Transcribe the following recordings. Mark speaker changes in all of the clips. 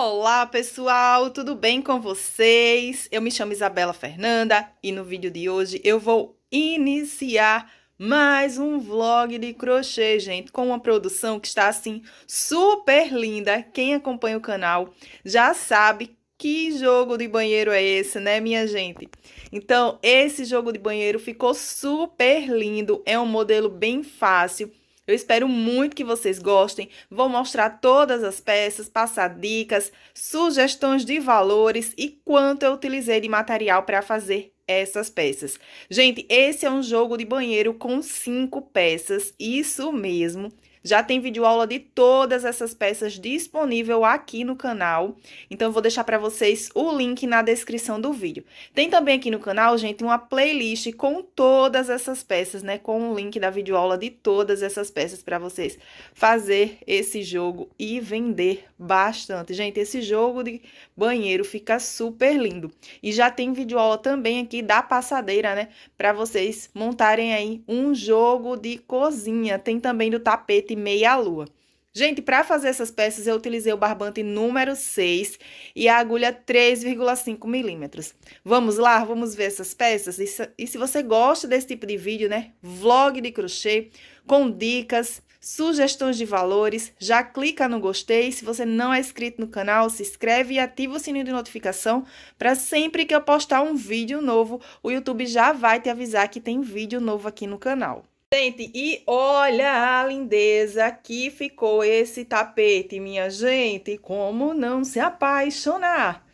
Speaker 1: Olá pessoal, tudo bem com vocês? Eu me chamo Isabela Fernanda e no vídeo de hoje eu vou iniciar mais um vlog de crochê, gente, com uma produção que está assim super linda. Quem acompanha o canal já sabe que jogo de banheiro é esse, né, minha gente? Então, esse jogo de banheiro ficou super lindo, é um modelo bem fácil eu espero muito que vocês gostem. Vou mostrar todas as peças, passar dicas, sugestões de valores e quanto eu utilizei de material para fazer essas peças. Gente, esse é um jogo de banheiro com cinco peças, isso mesmo. Já tem vídeo aula de todas essas peças disponível aqui no canal, então vou deixar para vocês o link na descrição do vídeo. Tem também aqui no canal, gente, uma playlist com todas essas peças, né, com o link da vídeo aula de todas essas peças para vocês fazer esse jogo e vender bastante. Gente, esse jogo de banheiro fica super lindo. E já tem vídeo aula também aqui da passadeira, né, para vocês montarem aí um jogo de cozinha. Tem também do tapete e meia-lua. Gente, para fazer essas peças eu utilizei o barbante número 6 e a agulha 3,5 milímetros. Vamos lá, vamos ver essas peças? E se você gosta desse tipo de vídeo, né? Vlog de crochê com dicas, sugestões de valores, já clica no gostei. Se você não é inscrito no canal, se inscreve e ativa o sininho de notificação para sempre que eu postar um vídeo novo, o YouTube já vai te avisar que tem vídeo novo aqui no canal. Gente, e olha a lindeza que ficou esse tapete, minha gente. Como não se apaixonar?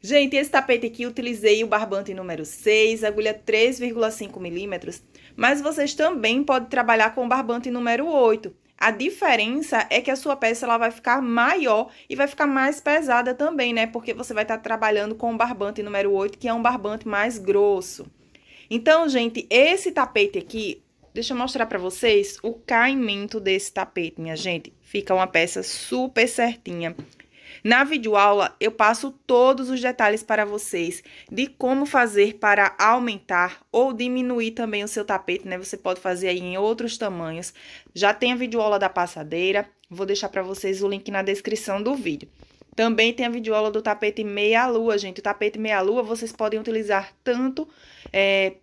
Speaker 1: Gente, esse tapete aqui utilizei o barbante número 6, agulha 3,5 milímetros, mas vocês também podem trabalhar com o barbante número 8. A diferença é que a sua peça ela vai ficar maior e vai ficar mais pesada também, né? Porque você vai estar tá trabalhando com o barbante número 8, que é um barbante mais grosso. Então, gente, esse tapete aqui, deixa eu mostrar para vocês o caimento desse tapete, minha gente. Fica uma peça super certinha. Na videoaula, eu passo todos os detalhes para vocês de como fazer para aumentar ou diminuir também o seu tapete, né? Você pode fazer aí em outros tamanhos. Já tem a videoaula da passadeira, vou deixar para vocês o link na descrição do vídeo. Também tem a videoaula do tapete meia-lua, gente. O tapete meia-lua vocês podem utilizar tanto é,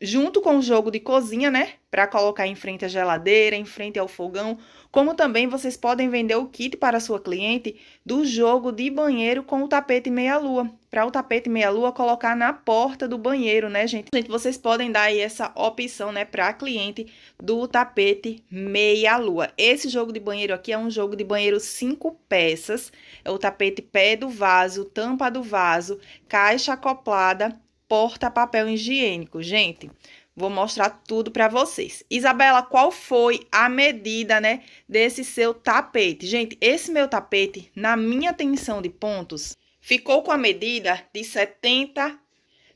Speaker 1: junto com o jogo de cozinha, né? Para colocar em frente à geladeira, em frente ao fogão, como também vocês podem vender o kit para sua cliente do jogo de banheiro com o tapete meia-lua. Para o tapete meia-lua colocar na porta do banheiro, né, gente? Gente, vocês podem dar aí essa opção, né, para a cliente do tapete meia-lua. Esse jogo de banheiro aqui é um jogo de banheiro cinco peças. É o tapete pé do vaso, tampa do vaso, caixa acoplada porta-papel higiênico. Gente, vou mostrar tudo para vocês. Isabela, qual foi a medida, né, desse seu tapete? Gente, esse meu tapete, na minha tensão de pontos, ficou com a medida de 70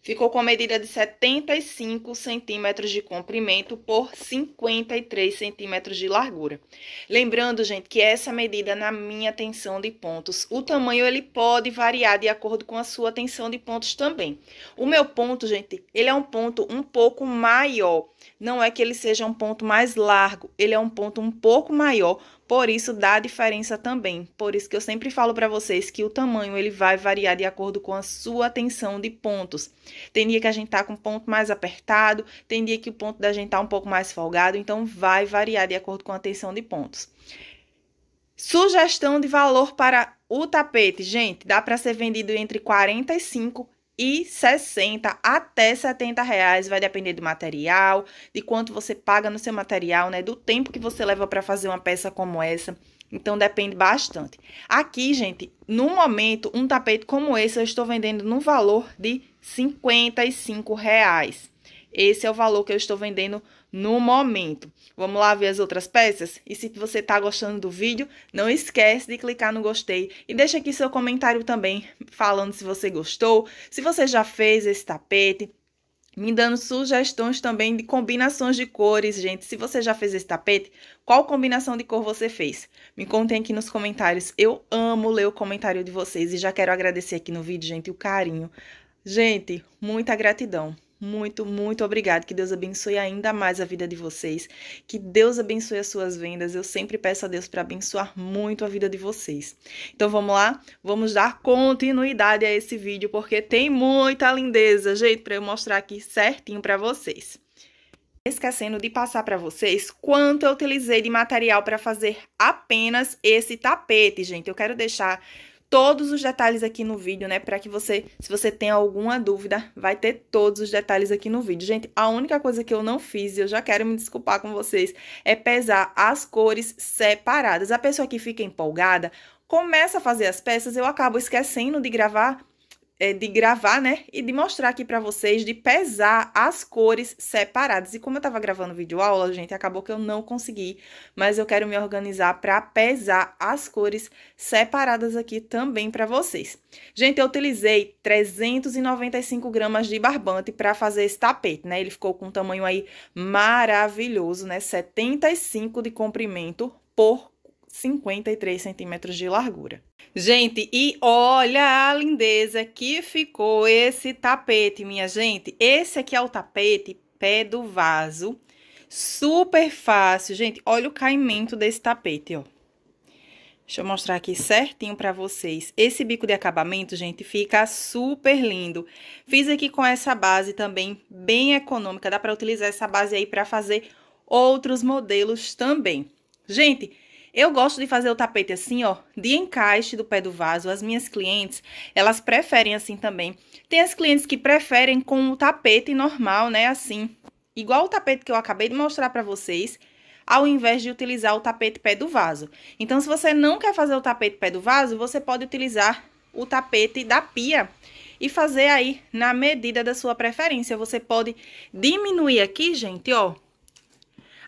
Speaker 1: ficou com a medida de 75 centímetros de comprimento por 53 centímetros de largura. Lembrando, gente, que essa medida na minha tensão de pontos, o tamanho ele pode variar de acordo com a sua tensão de pontos também. O meu ponto, gente, ele é um ponto um pouco maior. Não é que ele seja um ponto mais largo, ele é um ponto um pouco maior por isso dá diferença também. Por isso que eu sempre falo para vocês que o tamanho ele vai variar de acordo com a sua tensão de pontos. Tem dia que a gente tá com o ponto mais apertado, tem dia que o ponto da gente tá um pouco mais folgado, então vai variar de acordo com a tensão de pontos. Sugestão de valor para o tapete, gente, dá para ser vendido entre 45 e 60 até 70 reais, vai depender do material, de quanto você paga no seu material, né? Do tempo que você leva para fazer uma peça como essa. Então depende bastante. Aqui, gente, no momento, um tapete como esse eu estou vendendo no valor de 55 reais. Esse é o valor que eu estou vendendo no momento. Vamos lá ver as outras peças? E se você está gostando do vídeo, não esquece de clicar no gostei e deixa aqui seu comentário também falando se você gostou, se você já fez esse tapete, me dando sugestões também de combinações de cores, gente. Se você já fez esse tapete, qual combinação de cor você fez? Me contem aqui nos comentários. Eu amo ler o comentário de vocês e já quero agradecer aqui no vídeo, gente, o carinho. Gente, muita gratidão muito, muito obrigado. Que Deus abençoe ainda mais a vida de vocês. Que Deus abençoe as suas vendas. Eu sempre peço a Deus para abençoar muito a vida de vocês. Então vamos lá, vamos dar continuidade a esse vídeo porque tem muita lindeza, gente, para eu mostrar aqui certinho para vocês esquecendo de passar para vocês quanto eu utilizei de material para fazer apenas esse tapete, gente. Eu quero deixar todos os detalhes aqui no vídeo, né? Para que você, se você tem alguma dúvida, vai ter todos os detalhes aqui no vídeo. Gente, a única coisa que eu não fiz, e eu já quero me desculpar com vocês, é pesar as cores separadas. A pessoa que fica empolgada começa a fazer as peças, eu acabo esquecendo de gravar é, de gravar, né? E de mostrar aqui para vocês, de pesar as cores separadas. E como eu tava gravando vídeo aula, gente, acabou que eu não consegui, mas eu quero me organizar para pesar as cores separadas aqui também para vocês. Gente, eu utilizei 395 gramas de barbante para fazer esse tapete, né? Ele ficou com um tamanho aí maravilhoso, né? 75 de comprimento por 53 centímetros de largura. Gente, e olha a lindeza que ficou esse tapete, minha gente. Esse aqui é o tapete pé do vaso. Super fácil, gente. Olha o caimento desse tapete, ó. Deixa eu mostrar aqui certinho pra vocês. Esse bico de acabamento, gente, fica super lindo. Fiz aqui com essa base também, bem econômica. Dá pra utilizar essa base aí pra fazer outros modelos também. Gente, eu gosto de fazer o tapete assim, ó, de encaixe do pé do vaso. As minhas clientes, elas preferem assim também. Tem as clientes que preferem com o tapete normal, né, assim. Igual o tapete que eu acabei de mostrar para vocês, ao invés de utilizar o tapete pé do vaso. Então, se você não quer fazer o tapete pé do vaso, você pode utilizar o tapete da pia e fazer aí na medida da sua preferência. Você pode diminuir aqui, gente, ó,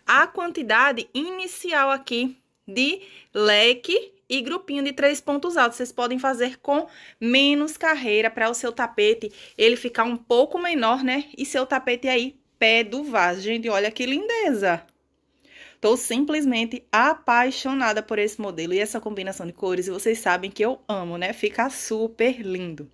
Speaker 1: a quantidade inicial aqui de leque e grupinho de três pontos altos. Vocês podem fazer com menos carreira para o seu tapete ele ficar um pouco menor, né? E seu tapete aí, pé do vaso. Gente, olha que lindeza! Tô simplesmente apaixonada por esse modelo e essa combinação de cores. E vocês sabem que eu amo, né? Fica super lindo.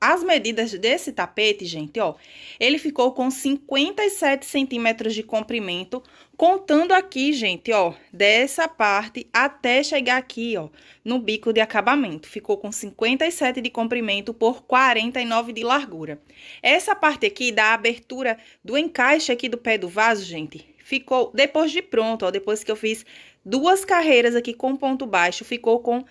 Speaker 1: As medidas desse tapete, gente, ó, ele ficou com 57 centímetros de comprimento contando aqui, gente, ó, dessa parte até chegar aqui, ó, no bico de acabamento. Ficou com 57 de comprimento por 49 de largura. Essa parte aqui da abertura do encaixe aqui do pé do vaso, gente, ficou, depois de pronto, ó, depois que eu fiz duas carreiras aqui com ponto baixo, ficou com,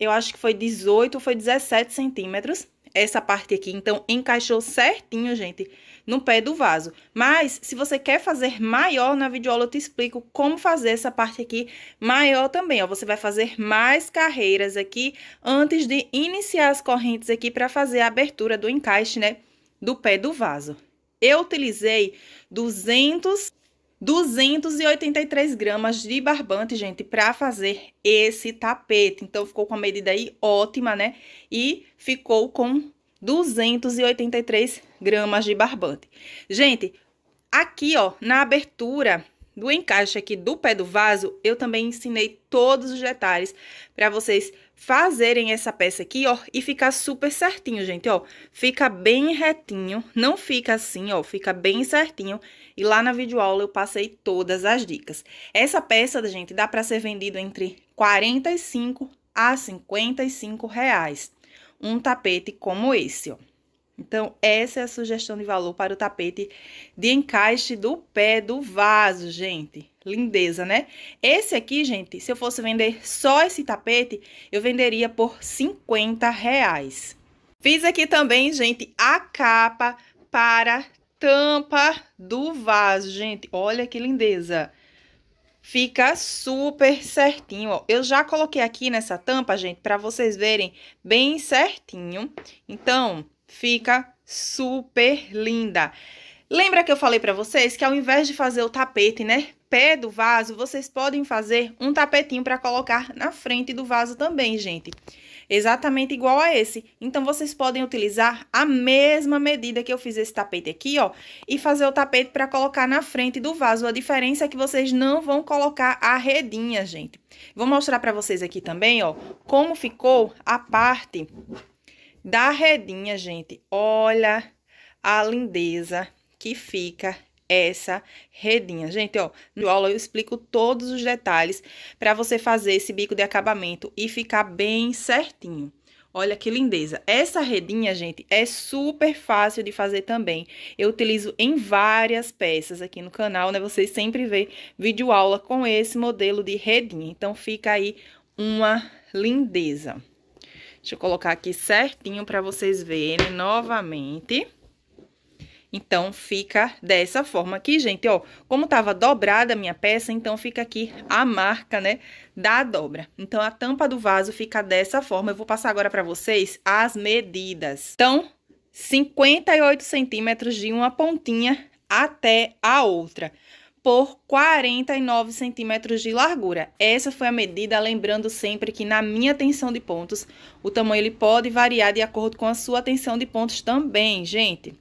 Speaker 1: eu acho que foi 18 ou foi 17 centímetros essa parte aqui. Então, encaixou certinho, gente, no pé do vaso. Mas, se você quer fazer maior na videoaula, eu te explico como fazer essa parte aqui maior também, ó. Você vai fazer mais carreiras aqui antes de iniciar as correntes aqui para fazer a abertura do encaixe, né, do pé do vaso. Eu utilizei 200 283 gramas de barbante, gente, para fazer esse tapete. Então, ficou com a medida aí ótima, né? E ficou com 283 gramas de barbante. Gente, aqui, ó, na abertura do encaixe aqui do pé do vaso, eu também ensinei todos os detalhes para vocês fazerem essa peça aqui, ó, e ficar super certinho, gente, ó. Fica bem retinho, não fica assim, ó, fica bem certinho. E lá na videoaula eu passei todas as dicas. Essa peça, gente, dá para ser vendida entre 45 a 55 reais. Um tapete como esse, ó. Então, essa é a sugestão de valor para o tapete de encaixe do pé do vaso, gente. Lindeza, né? Esse aqui, gente, se eu fosse vender só esse tapete, eu venderia por 50 reais. Fiz aqui também, gente, a capa para tampa do vaso, gente. Olha que lindeza. Fica super certinho, ó. Eu já coloquei aqui nessa tampa, gente, para vocês verem bem certinho. Então, Fica super linda. Lembra que eu falei para vocês que ao invés de fazer o tapete, né, pé do vaso, vocês podem fazer um tapetinho para colocar na frente do vaso também, gente. Exatamente igual a esse. Então, vocês podem utilizar a mesma medida que eu fiz esse tapete aqui, ó, e fazer o tapete para colocar na frente do vaso. A diferença é que vocês não vão colocar a redinha, gente. Vou mostrar para vocês aqui também, ó, como ficou a parte da redinha, gente. Olha a lindeza que fica essa redinha. Gente, ó, no aula eu explico todos os detalhes para você fazer esse bico de acabamento e ficar bem certinho. Olha que lindeza. Essa redinha, gente, é super fácil de fazer também. Eu utilizo em várias peças aqui no canal, né? Vocês sempre vê vídeo aula com esse modelo de redinha. Então, fica aí uma lindeza. Deixa eu colocar aqui certinho para vocês verem novamente. Então, fica dessa forma aqui, gente, ó. Como tava dobrada a minha peça, então fica aqui a marca, né, da dobra. Então, a tampa do vaso fica dessa forma. Eu vou passar agora para vocês as medidas. Então, 58 centímetros de uma pontinha até a outra por 49 centímetros de largura. Essa foi a medida, lembrando sempre que na minha tensão de pontos, o tamanho ele pode variar de acordo com a sua tensão de pontos também, gente.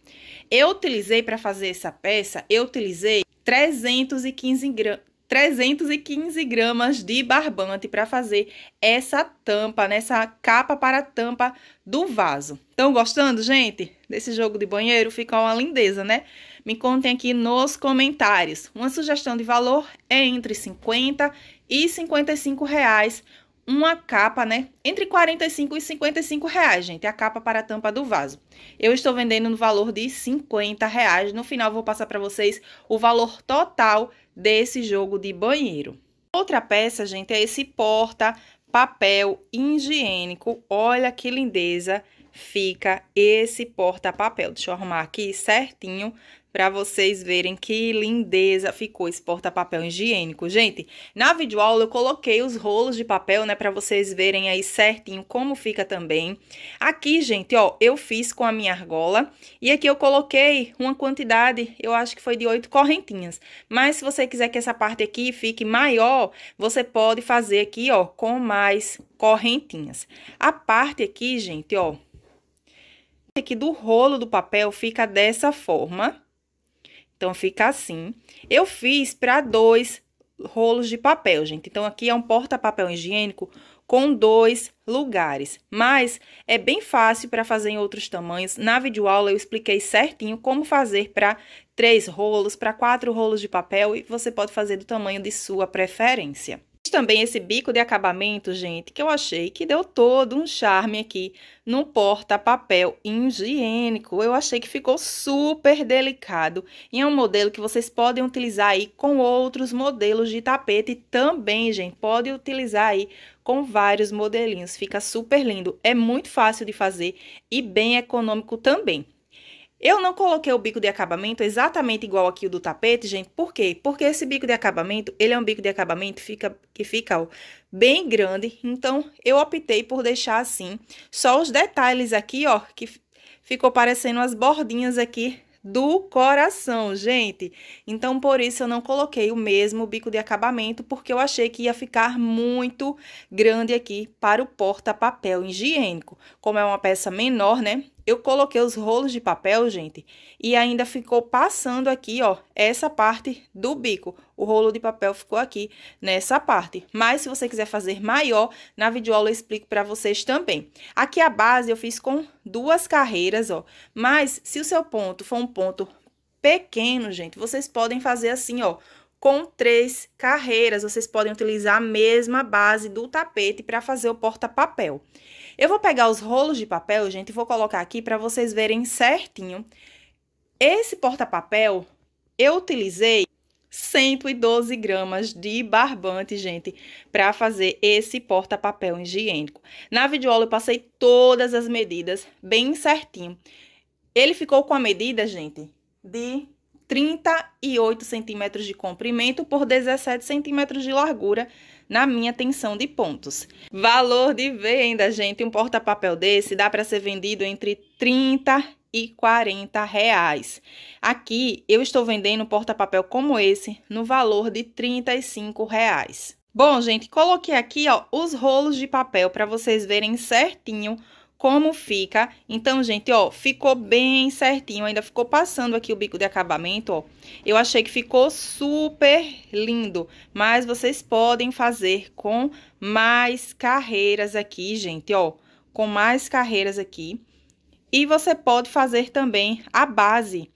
Speaker 1: Eu utilizei para fazer essa peça, eu utilizei 315 gramas. 315 gramas de barbante para fazer essa tampa, nessa né, capa para tampa do vaso. Estão gostando, gente? Desse jogo de banheiro fica uma lindeza, né? Me contem aqui nos comentários. Uma sugestão de valor é entre 50 e 55 reais uma capa, né? Entre 45 e 55 reais, gente. É a capa para a tampa do vaso. Eu estou vendendo no valor de 50 reais. No final, vou passar para vocês o valor total desse jogo de banheiro. Outra peça, gente, é esse porta papel higiênico. Olha que lindeza fica esse porta-papel. Deixa eu arrumar aqui certinho para vocês verem que lindeza ficou esse porta-papel higiênico. Gente, na videoaula eu coloquei os rolos de papel, né, para vocês verem aí certinho como fica também. Aqui, gente, ó, eu fiz com a minha argola e aqui eu coloquei uma quantidade, eu acho que foi de oito correntinhas. Mas se você quiser que essa parte aqui fique maior, você pode fazer aqui, ó, com mais correntinhas. A parte aqui, gente, ó, aqui do rolo do papel fica dessa forma. Então, fica assim. Eu fiz para dois rolos de papel, gente. Então, aqui é um porta-papel higiênico com dois lugares. Mas é bem fácil para fazer em outros tamanhos. Na videoaula eu expliquei certinho como fazer para três rolos, para quatro rolos de papel e você pode fazer do tamanho de sua preferência também esse bico de acabamento, gente, que eu achei que deu todo um charme aqui no porta-papel higiênico. Eu achei que ficou super delicado e é um modelo que vocês podem utilizar aí com outros modelos de tapete também, gente. Pode utilizar aí com vários modelinhos, fica super lindo. É muito fácil de fazer e bem econômico também. Eu não coloquei o bico de acabamento exatamente igual aqui o do tapete, gente. Por quê? Porque esse bico de acabamento, ele é um bico de acabamento fica, que fica ó, bem grande. Então, eu optei por deixar assim. Só os detalhes aqui, ó, que ficou parecendo as bordinhas aqui do coração, gente. Então, por isso eu não coloquei o mesmo bico de acabamento, porque eu achei que ia ficar muito grande aqui para o porta-papel higiênico. Como é uma peça menor, né? Eu coloquei os rolos de papel, gente, e ainda ficou passando aqui, ó, essa parte do bico. O rolo de papel ficou aqui nessa parte. Mas se você quiser fazer maior, na videoaula eu explico para vocês também. Aqui a base eu fiz com duas carreiras, ó. Mas se o seu ponto for um ponto pequeno, gente, vocês podem fazer assim, ó, com três carreiras. Vocês podem utilizar a mesma base do tapete para fazer o porta-papel. Eu vou pegar os rolos de papel, gente, e vou colocar aqui para vocês verem certinho. Esse porta-papel eu utilizei 112 gramas de barbante, gente, para fazer esse porta-papel higiênico. Na videoaula eu passei todas as medidas bem certinho. Ele ficou com a medida, gente, de 38 centímetros de comprimento por 17 centímetros de largura na minha tensão de pontos. Valor de venda, gente, um porta-papel desse dá para ser vendido entre 30 e 40 reais. Aqui eu estou vendendo um porta-papel como esse no valor de 35 reais. Bom, gente, coloquei aqui ó, os rolos de papel para vocês verem certinho como fica. Então, gente, ó, ficou bem certinho, ainda ficou passando aqui o bico de acabamento, ó. Eu achei que ficou super lindo, mas vocês podem fazer com mais carreiras aqui, gente, ó. Com mais carreiras aqui. E você pode fazer também a base.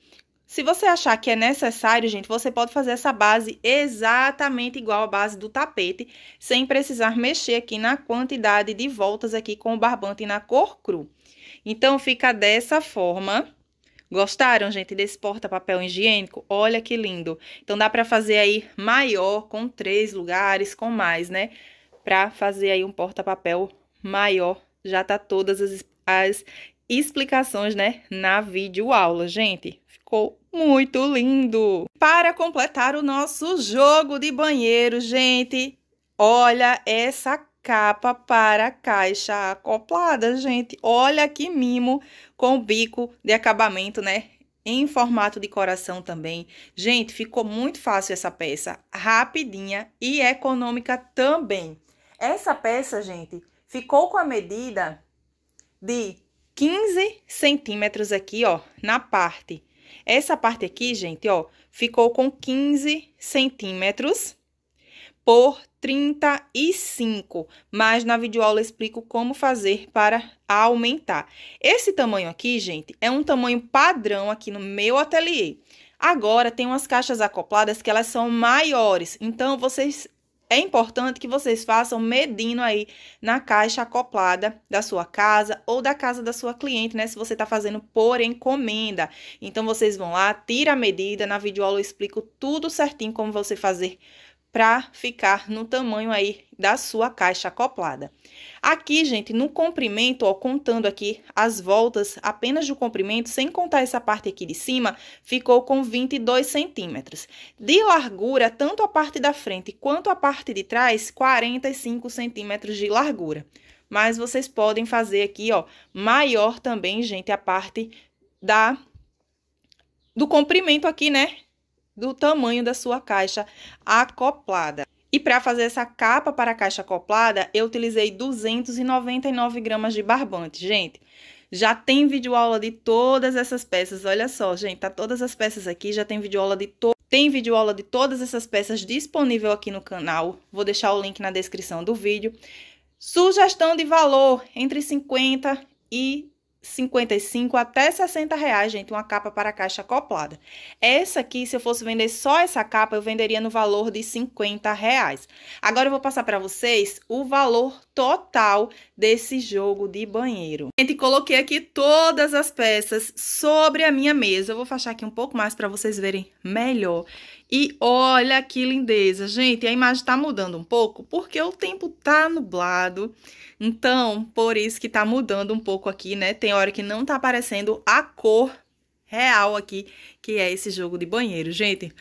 Speaker 1: Se você achar que é necessário, gente, você pode fazer essa base exatamente igual à base do tapete, sem precisar mexer aqui na quantidade de voltas aqui com o barbante na cor cru. Então, fica dessa forma. Gostaram, gente, desse porta-papel higiênico? Olha que lindo! Então, dá pra fazer aí maior, com três lugares, com mais, né? Pra fazer aí um porta-papel maior. Já tá todas as, as explicações, né, na videoaula, gente. Ficou muito lindo. Para completar o nosso jogo de banheiro, gente, olha essa capa para caixa acoplada, gente. Olha que mimo com bico de acabamento, né? Em formato de coração também. Gente, ficou muito fácil essa peça. Rapidinha e econômica também. Essa peça, gente, ficou com a medida de 15 centímetros aqui, ó, na parte. Essa parte aqui, gente, ó, ficou com 15 centímetros por 35, mas na videoaula explico como fazer para aumentar. Esse tamanho aqui, gente, é um tamanho padrão aqui no meu ateliê. Agora, tem umas caixas acopladas que elas são maiores, então vocês é importante que vocês façam medindo aí na caixa acoplada da sua casa ou da casa da sua cliente, né? Se você está fazendo por encomenda. Então, vocês vão lá, tira a medida. Na videoaula eu explico tudo certinho como você fazer para ficar no tamanho aí da sua caixa acoplada. Aqui, gente, no comprimento, ó, contando aqui as voltas apenas do comprimento, sem contar essa parte aqui de cima, ficou com 22 centímetros. De largura, tanto a parte da frente quanto a parte de trás, 45 centímetros de largura. Mas vocês podem fazer aqui, ó, maior também, gente, a parte da do comprimento aqui, né? do tamanho da sua caixa acoplada. E para fazer essa capa para a caixa acoplada, eu utilizei 299 gramas de barbante, gente. Já tem vídeo aula de todas essas peças, olha só, gente, tá todas as peças aqui, já tem aula de to... tem aula de todas essas peças disponível aqui no canal. Vou deixar o link na descrição do vídeo. Sugestão de valor entre 50 e 55 até 60 reais, gente, uma capa para caixa acoplada. Essa aqui, se eu fosse vender só essa capa, eu venderia no valor de 50 reais. Agora eu vou passar para vocês o valor total desse jogo de banheiro. Gente, coloquei aqui todas as peças sobre a minha mesa. Eu vou fechar aqui um pouco mais para vocês verem melhor. E olha que lindeza, gente. A imagem tá mudando um pouco porque o tempo tá nublado. Então, por isso que tá mudando um pouco aqui, né? Tem hora que não tá aparecendo a cor real aqui, que é esse jogo de banheiro, gente.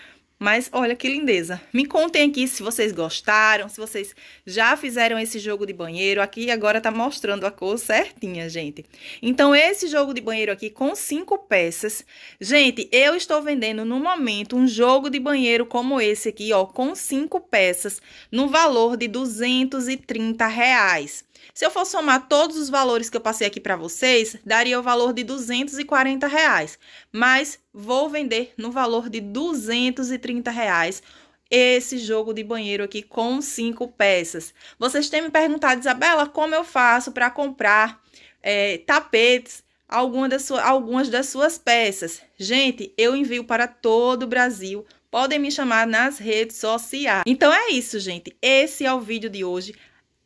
Speaker 1: Mas olha que lindeza. Me contem aqui se vocês gostaram, se vocês já fizeram esse jogo de banheiro. Aqui agora tá mostrando a cor certinha, gente. Então, esse jogo de banheiro aqui com cinco peças. Gente, eu estou vendendo no momento um jogo de banheiro como esse aqui, ó, com cinco peças, no valor de 230 reais. Se eu for somar todos os valores que eu passei aqui para vocês, daria o valor de 240 reais. Mas vou vender no valor de 230 130 reais esse jogo de banheiro aqui com cinco peças. Vocês têm me perguntado, Isabela, como eu faço para comprar é, tapetes, alguma das sua, algumas das suas peças? Gente, eu envio para todo o Brasil. Podem me chamar nas redes sociais. Então é isso, gente. Esse é o vídeo de hoje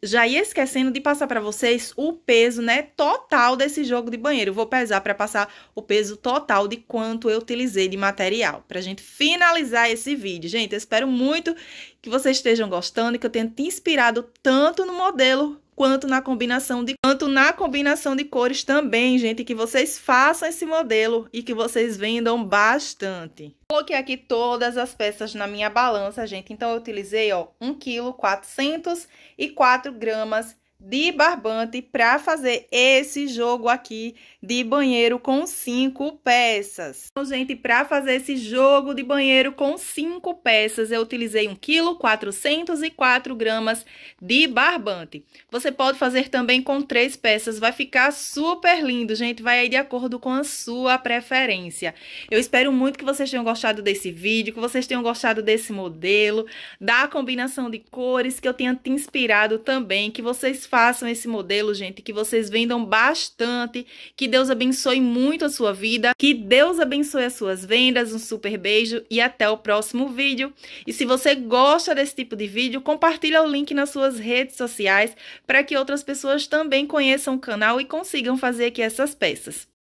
Speaker 1: já ia esquecendo de passar para vocês o peso, né, total desse jogo de banheiro. vou pesar para passar o peso total de quanto eu utilizei de material para a gente finalizar esse vídeo. Gente, eu espero muito que vocês estejam gostando, e que eu tenha te inspirado tanto no modelo quanto na combinação de quanto na combinação de cores também, gente, que vocês façam esse modelo e que vocês vendam bastante. Coloquei aqui todas as peças na minha balança, gente. Então eu utilizei, ó, 1 kg 404 gramas de barbante para fazer esse jogo aqui de banheiro com cinco peças. Então, gente, para fazer esse jogo de banheiro com cinco peças, eu utilizei 1 kg 404 gramas de barbante. Você pode fazer também com três peças, vai ficar super lindo, gente, vai aí de acordo com a sua preferência. Eu espero muito que vocês tenham gostado desse vídeo, que vocês tenham gostado desse modelo, da combinação de cores, que eu tenha te inspirado também, que vocês façam esse modelo, gente, que vocês vendam bastante, que Deus abençoe muito a sua vida, que Deus abençoe as suas vendas, um super beijo e até o próximo vídeo. E se você gosta desse tipo de vídeo, compartilha o link nas suas redes sociais para que outras pessoas também conheçam o canal e consigam fazer aqui essas peças.